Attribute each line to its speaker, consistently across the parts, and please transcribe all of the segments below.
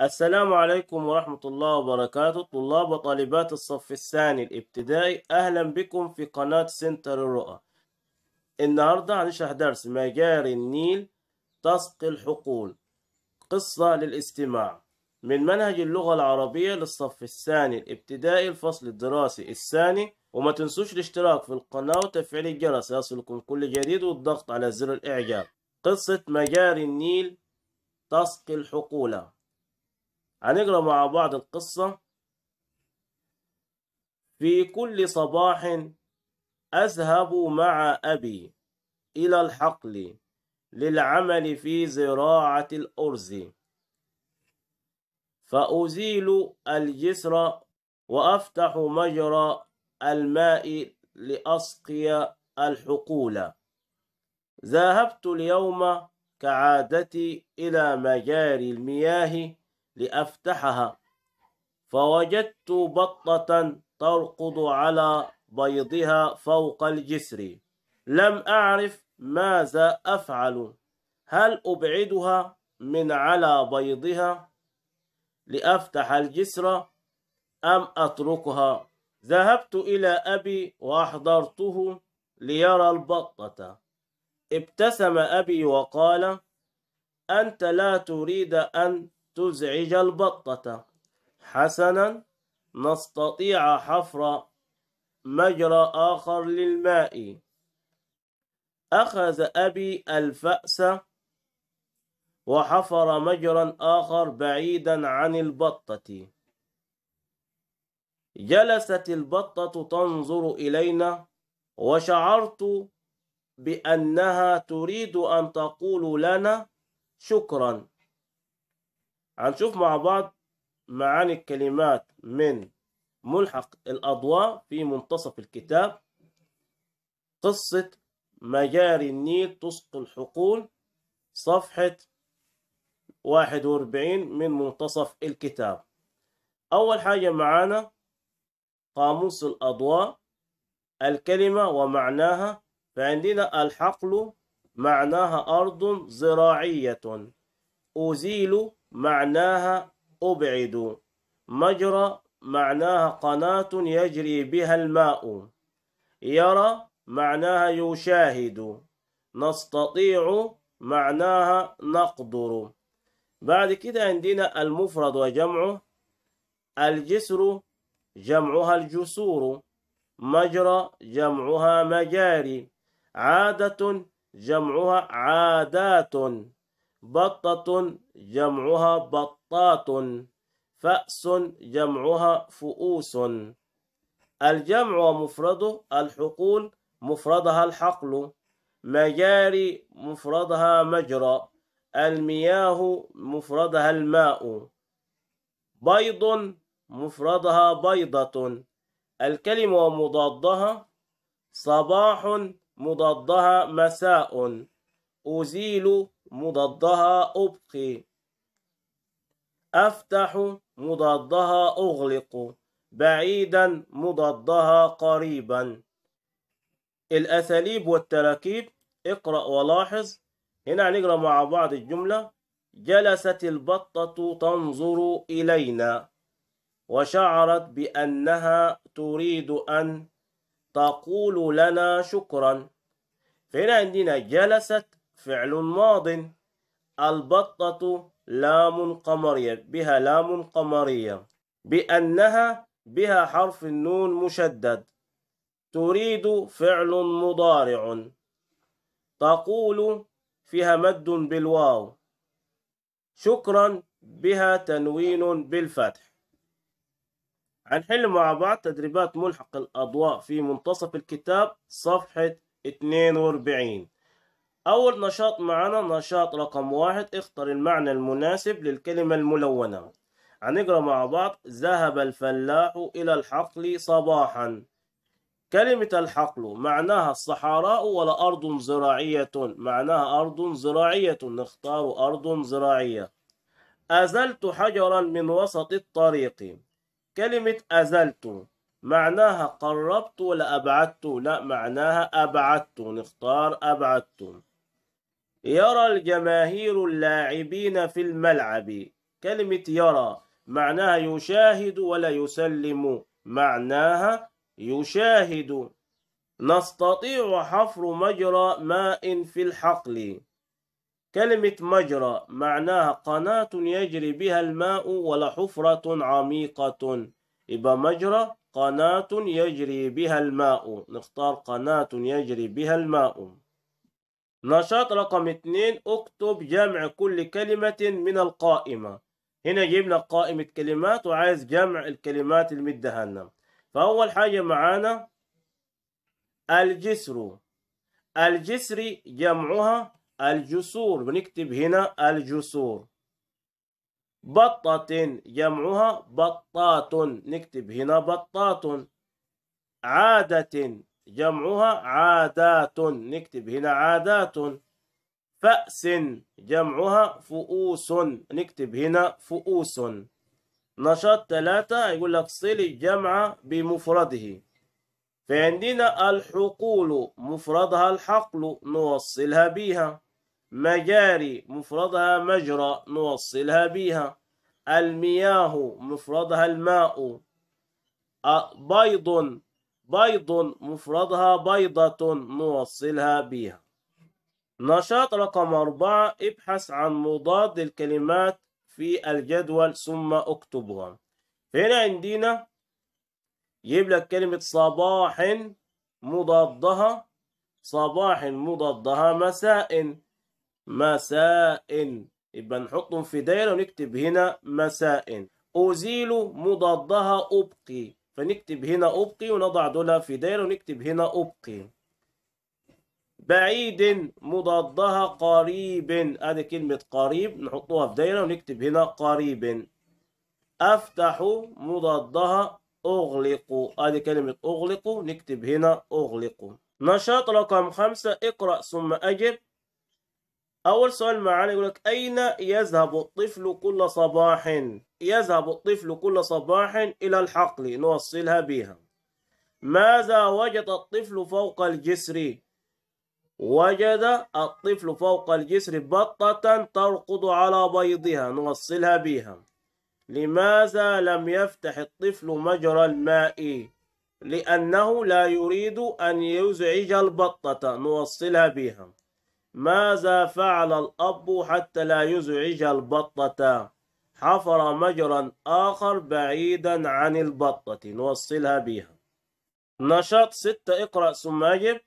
Speaker 1: السلام عليكم ورحمة الله وبركاته طلاب وطالبات الصف الثاني الابتدائي أهلا بكم في قناة سنتر الرؤى النهاردة هنشرح درس مجاري النيل تسقي الحقول قصة للاستماع من منهج اللغة العربية للصف الثاني الابتدائي الفصل الدراسي الثاني وما تنسوش الاشتراك في القناة وتفعيل الجرس يصلكم كل جديد والضغط على زر الإعجاب قصة مجاري النيل تسقي الحقولة هنقرا مع بعض القصة في كل صباح أذهب مع أبي إلى الحقل للعمل في زراعة الأرز فأزيل الجسر وأفتح مجرى الماء لأسقي الحقول ذهبت اليوم كعادتي إلى مجاري المياه لأفتحها فوجدت بطة ترقد على بيضها فوق الجسر لم أعرف ماذا أفعل هل أبعدها من على بيضها لأفتح الجسر أم أتركها ذهبت إلى أبي وأحضرته ليرى البطة ابتسم أبي وقال أنت لا تريد أن تزعج البطة حسنا نستطيع حفر مجرى آخر للماء أخذ أبي الفأس وحفر مجرا آخر بعيدا عن البطة جلست البطة تنظر إلينا وشعرت بأنها تريد أن تقول لنا شكرا هنشوف مع بعض معاني الكلمات من ملحق الأضواء في منتصف الكتاب قصة مجاري النيل تسقي الحقول صفحة 41 من منتصف الكتاب أول حاجة معانا قاموس الأضواء الكلمة ومعناها فعندنا الحقل معناها أرض زراعية أزيل معناها أبعد مجرى معناها قناة يجري بها الماء يرى معناها يشاهد نستطيع معناها نقدر بعد كده عندنا المفرد وجمعه الجسر جمعها الجسور مجرى جمعها مجاري عادة جمعها عادات بطة جمعها بطات فأس جمعها فؤوس الجمع ومفرده الحقول مفردها الحقل مجاري مفردها مجرى المياه مفردها الماء بيض مفردها بيضة الكلمة ومضادها صباح مضادها مساء أزيل مضادها أبقي أفتح مضادها أغلق بعيدا مضادها قريبا الأساليب والتراكيب اقرأ ولاحظ هنا هنقرأ مع بعض الجملة جلست البطة تنظر إلينا وشعرت بأنها تريد أن تقول لنا شكرا فهنا عندنا جلست فعل ماض البطة لام قمرية بها لام قمرية بأنها بها حرف النون مشدد تريد فعل مضارع تقول فيها مد بالواو شكرا بها تنوين بالفتح هنحل مع بعض تدريبات ملحق الأضواء في منتصف الكتاب صفحة 42 أول نشاط معنا نشاط رقم واحد اختر المعنى المناسب للكلمة الملونة هنقرأ مع بعض ذهب الفلاح إلى الحقل صباحا كلمة الحقل معناها الصحراء ولا أرض زراعية معناها أرض زراعية نختار أرض زراعية أزلت حجرا من وسط الطريق كلمة أزلت معناها قربت ولا أبعدت لا معناها أبعدت نختار أبعدت يرى الجماهير اللاعبين في الملعب كلمة يرى معناها يشاهد ولا يسلم معناها يشاهد نستطيع حفر مجرى ماء في الحقل كلمة مجرى معناها قناة يجري بها الماء ولا حفرة عميقة يبقى مجرى قناة يجري بها الماء نختار قناة يجري بها الماء نشاط رقم اتنين اكتب جمع كل كلمة من القائمة هنا جبنا قائمة كلمات وعايز جمع الكلمات اللي لنا فأول حاجة معانا الجسر الجسر جمعها الجسور بنكتب هنا الجسور بطة جمعها بطات نكتب هنا بطات عادة جمعها عادات نكتب هنا عادات فأس جمعها فؤوس نكتب هنا فؤوس نشاط ثلاثة يقول لك صل الجمع بمفرده فعندنا الحقول مفردها الحقل نوصلها بها مجاري مفردها مجرى نوصلها بها المياه مفردها الماء بيض بيض مفردها بيضة نوصلها بها نشاط رقم أربعة ابحث عن مضاد الكلمات في الجدول ثم اكتبها هنا عندنا لك كلمة صباح مضادها صباح مضادها مساء مساء يبقى نحطهم في دايرة ونكتب هنا مساء أزيل مضادها أبقي فنكتب هنا أبقي ونضع دولها في دائرة ونكتب هنا أبقي بعيد مضادها قريب هذه كلمة قريب نحطوها في دايرة ونكتب هنا قريب افتح مضادها اغلق هذه كلمة اغلق نكتب هنا اغلق نشاط رقم خمسة اقرأ ثم اجب اول سؤال معانا لك اين يذهب الطفل كل صباح يذهب الطفل كل صباح إلى الحقل نوصلها بها ماذا وجد الطفل فوق الجسر؟ وجد الطفل فوق الجسر بطة ترقد على بيضها نوصلها بها لماذا لم يفتح الطفل مجرى الماء؟ لأنه لا يريد أن يزعج البطة نوصلها بها ماذا فعل الأب حتى لا يزعج البطة؟ حفر مجرا آخر بعيدا عن البطة نوصلها بها نشاط ستة اقرأ ثم أجب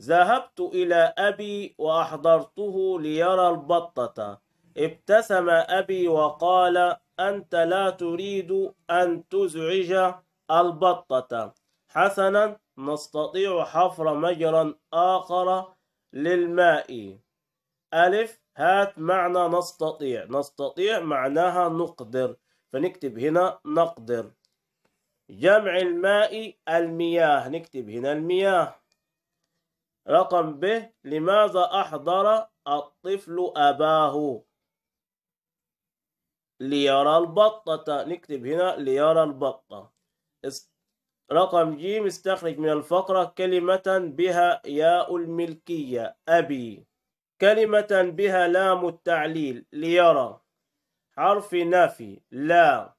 Speaker 1: ذهبت إلى أبي وأحضرته ليرى البطة ابتسم أبي وقال أنت لا تريد أن تزعج البطة حسنا نستطيع حفر مجرا آخر للماء ألف هات معنى نستطيع نستطيع معناها نقدر فنكتب هنا نقدر جمع الماء المياه نكتب هنا المياه رقم ب لماذا أحضر الطفل أباه ليرى البطة نكتب هنا ليرى البطة رقم ج استخرج من الفقرة كلمة بها ياء الملكية أبي كلمة بها لام التعليل ليرى حرف نافي لا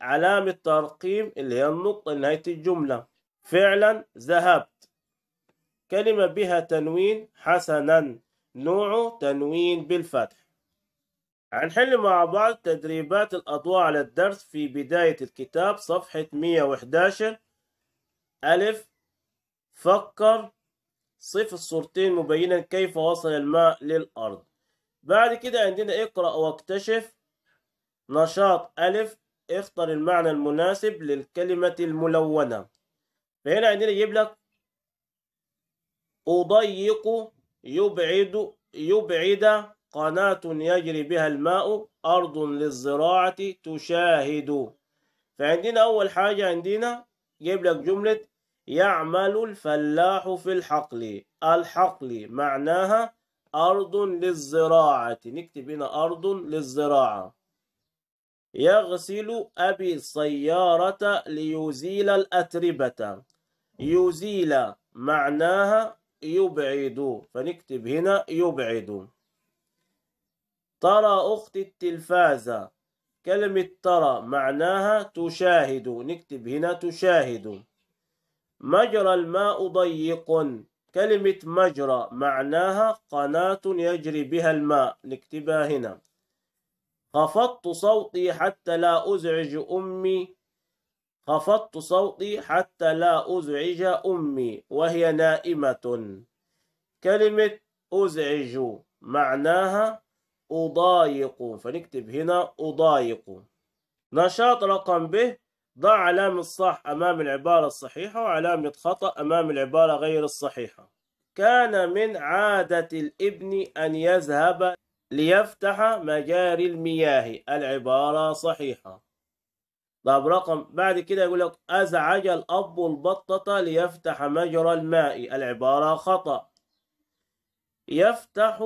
Speaker 1: علامة ترقيم اللي هي النقطة نهاية الجملة فعلا ذهبت كلمة بها تنوين حسنا نوع تنوين بالفتح هنحل مع بعض تدريبات الأضواء على الدرس في بداية الكتاب صفحة 111 ألف فكر صف الصورتين مبينا كيف وصل الماء للأرض بعد كده عندنا اقرأ واكتشف نشاط ألف اختر المعنى المناسب للكلمة الملونة فهنا عندنا يجيب لك أضيق يبعد يبعد قناة يجري بها الماء أرض للزراعة تشاهد فعندنا أول حاجة عندنا جيب لك جملة يعمل الفلاح في الحقل الحقل معناها أرض للزراعة نكتب هنا أرض للزراعة يغسل أبي السيارة ليزيل الأتربة يزيل معناها يبعد فنكتب هنا يبعد ترى أختي التلفاز كلمة ترى معناها تشاهد نكتب هنا تشاهد مجرى الماء ضيق كلمة مجرى معناها قناة يجري بها الماء نكتبها هنا خفضت صوتي حتى لا أزعج أمي خفضت صوتي حتى لا أزعج أمي وهي نائمة كلمة أزعج معناها أضايق فنكتب هنا أضايق نشاط رقم به ضع علامة صح أمام العبارة الصحيحة وعلامة خطأ أمام العبارة غير الصحيحة كان من عادة الابن أن يذهب ليفتح مجاري المياه العبارة صحيحة طب رقم بعد كده يقول لك أزعج الأب البطة ليفتح مجرى الماء العبارة خطأ يفتح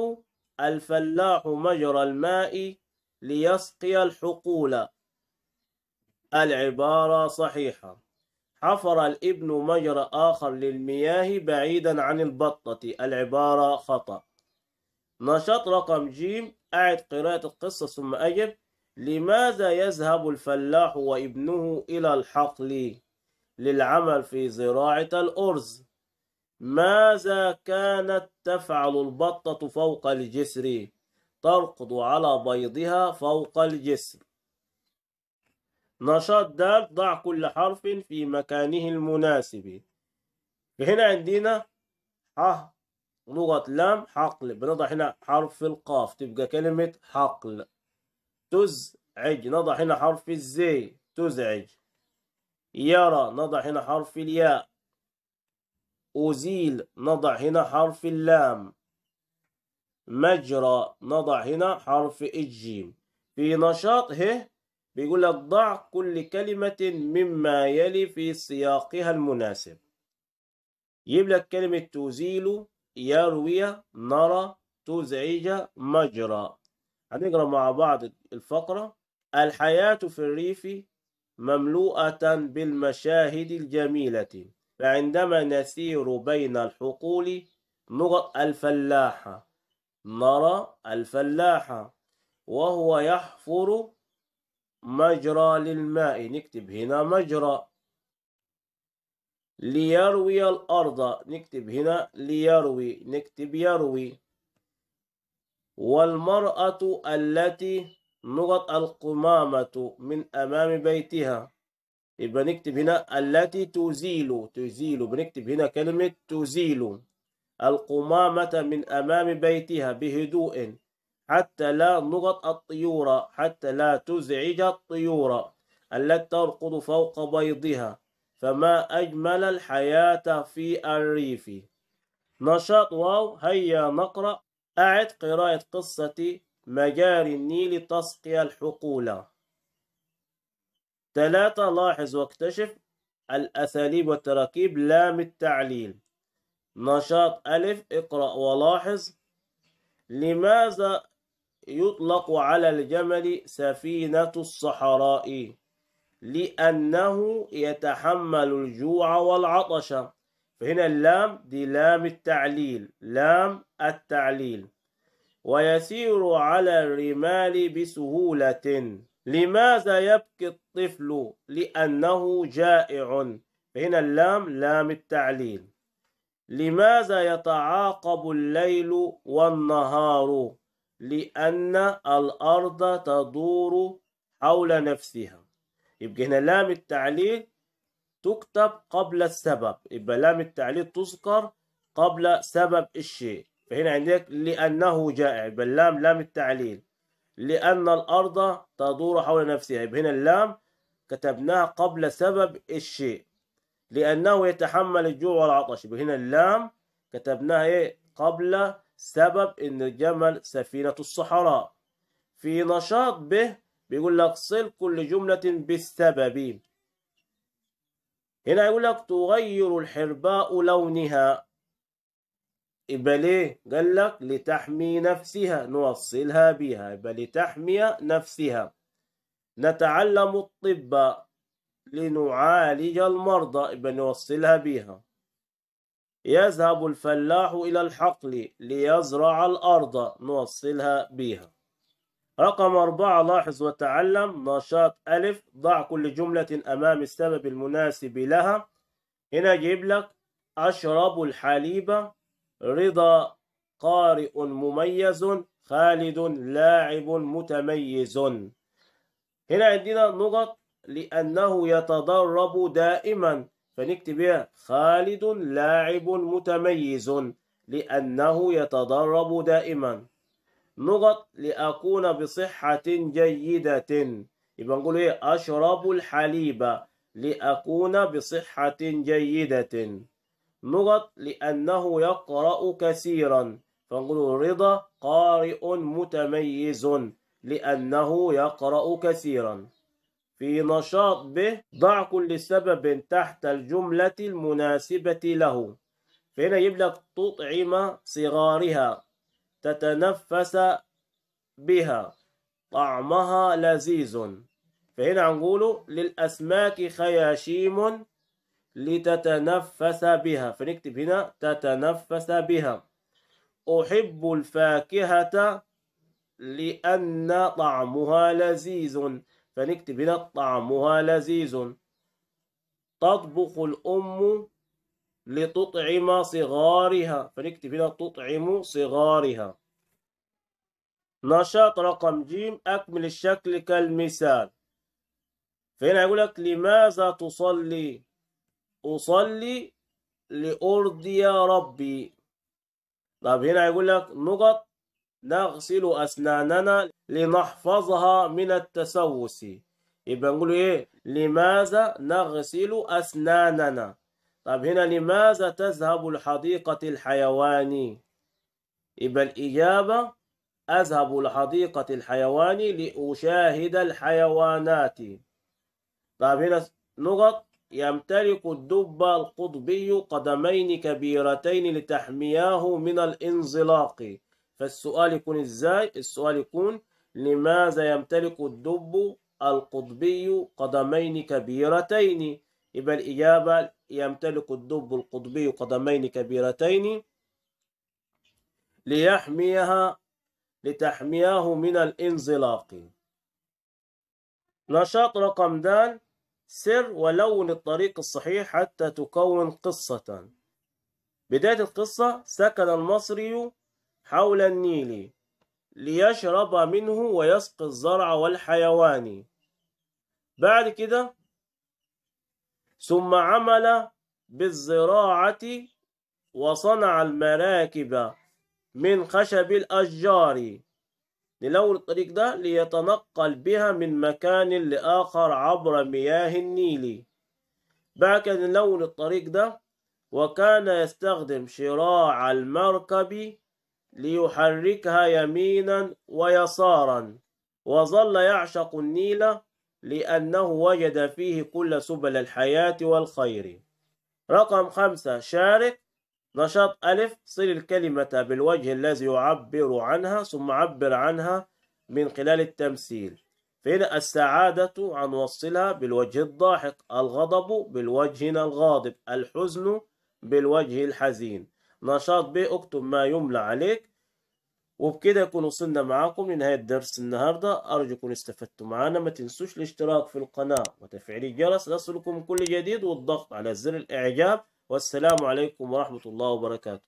Speaker 1: الفلاح مجرى الماء ليسقي الحقول العبارة صحيحة حفر الابن مجرى آخر للمياه بعيدا عن البطة العبارة خطأ نشاط رقم جيم أعد قراءة القصة ثم أجب لماذا يذهب الفلاح وابنه إلى الحقل للعمل في زراعة الأرز ماذا كانت تفعل البطة فوق الجسر ترقد على بيضها فوق الجسر نشاط د ضع كل حرف في مكانه المناسب فهنا عندنا ح لغة لام حقل بنضع هنا حرف القاف تبقى كلمة حقل تزعج نضع هنا حرف الزي تزعج يرى نضع هنا حرف الياء أزيل نضع هنا حرف اللام مجرى نضع هنا حرف الجيم في نشاط ه بيقول لك ضع كل كلمة مما يلي في سياقها المناسب يجيب لك كلمة تزيل يروي نرى تزعج مجرى هنقرا مع بعض الفقرة الحياة في الريف مملوءة بالمشاهد الجميلة فعندما نسير بين الحقول نرى الفلاح نرى الفلاح وهو يحفر مجرى للماء نكتب هنا مجرى ليروي الأرض نكتب هنا ليروي نكتب يروي والمرأة التي نقط القمامة من أمام بيتها يبقى نكتب هنا التي تزيل تزيل بنكتب هنا كلمة تزيل القمامة من أمام بيتها بهدوء حتى لا نغط الطيور حتى لا تزعج الطيور التي ترقد فوق بيضها فما أجمل الحياة في الريف نشاط واو هيا نقرأ أعد قراءة قصة مجاري النيل تسقي الحقول ثلاثة لاحظ واكتشف الأساليب والتراكيب لام التعليل نشاط ألف اقرأ ولاحظ لماذا يطلق على الجمل سفينة الصحراء لأنه يتحمل الجوع والعطش فهنا اللام دي لام التعليل لام التعليل ويسير على الرمال بسهولة لماذا يبكي الطفل لأنه جائع فهنا اللام لام التعليل لماذا يتعاقب الليل والنهار لأن الأرض تدور حول نفسها يبقى هنا لام التعليل تكتب قبل السبب يبقى لام التعليل تذكر قبل سبب الشيء فهنا عندك لأنه جائع يبقى اللام لام التعليل لأن الأرض تدور حول نفسها يبقى هنا اللام كتبناها قبل سبب الشيء لأنه يتحمل الجوع والعطش يبقى هنا اللام كتبناها إيه قبل سبب ان الجمل سفينة الصحراء في نشاط به بيقول لك صل كل جملة بالسبب هنا يقول لك تغير الحرباء لونها يبقى ليه قال لك لتحمي نفسها نوصلها بها يبقى لتحمي نفسها نتعلم الطب لنعالج المرضى يبقى نوصلها بها يذهب الفلاح إلى الحقل ليزرع الأرض نوصلها بيها رقم أربعة لاحظ وتعلم نشاط ألف ضع كل جملة أمام السبب المناسب لها هنا جيب لك أشرب الحليب رضا قارئ مميز خالد لاعب متميز هنا عندنا نقط لأنه يتدرب دائما فنكتب ايه خالد لاعب متميز لأنه يتدرب دائما نقط لأكون بصحة جيدة يبقى نقول ايه أشرب الحليب لأكون بصحة جيدة نقط لأنه يقرأ كثيرا فنقول رضا قارئ متميز لأنه يقرأ كثيرا في نشاط به ضع كل سبب تحت الجملة المناسبة له فهنا يجيب لك تطعم صغارها تتنفس بها طعمها لذيذ فهنا نقول للأسماك خياشيم لتتنفس بها فنكتب هنا تتنفس بها أحب الفاكهة لأن طعمها لذيذ فنكتب هنا طعمها لذيذ تطبخ الأم لتطعم صغارها فنكتب هنا تطعم صغارها نشاط رقم ج أكمل الشكل كالمثال فهنا يقول لك لماذا تصلي أصلي لأرضي ربي طب هنا يقول لك نقط نغسل أسناننا لنحفظها من التسوس يبقى نقول إيه لماذا نغسل أسناننا طب هنا لماذا تذهب الحديقة الحيواني يبقى الإجابة أذهب لحديقة الحيوان لأشاهد الحيوانات طب هنا نقط يمتلك الدب القطبي قدمين كبيرتين لتحمياه من الانزلاق فالسؤال يكون ازاي السؤال يكون لماذا يمتلك الدب القطبي قدمين كبيرتين يبقى الإجابة يمتلك الدب القطبي قدمين كبيرتين ليحميها لتحمياه من الانزلاق نشاط رقم د سر ولون الطريق الصحيح حتى تكون قصة بداية القصة سكن المصري حول النيل ليشرب منه ويسقي الزرع والحيوان بعد كده ثم عمل بالزراعة وصنع المراكب من خشب الأشجار نلون الطريق ده ليتنقل بها من مكان لآخر عبر مياه النيل بعد كده نلون الطريق ده وكان يستخدم شراع المركب ليحركها يمينا ويسارا وظل يعشق النيل لأنه وجد فيه كل سبل الحياة والخير رقم خمسة شارك نشاط ألف صل الكلمة بالوجه الذي يعبر عنها ثم عبر عنها من خلال التمثيل فهنا السعادة عن وصلها بالوجه الضاحك الغضب بالوجه الغاضب الحزن بالوجه الحزين نشاط ب اكتب ما يملى عليك وبكده يكون وصلنا معاكم لنهاية درس النهاردة أرجو يكون استفدتم معانا ما تنسوش الاشتراك في القناة وتفعيل الجرس ليصلكم كل جديد والضغط على زر الإعجاب والسلام عليكم ورحمة الله وبركاته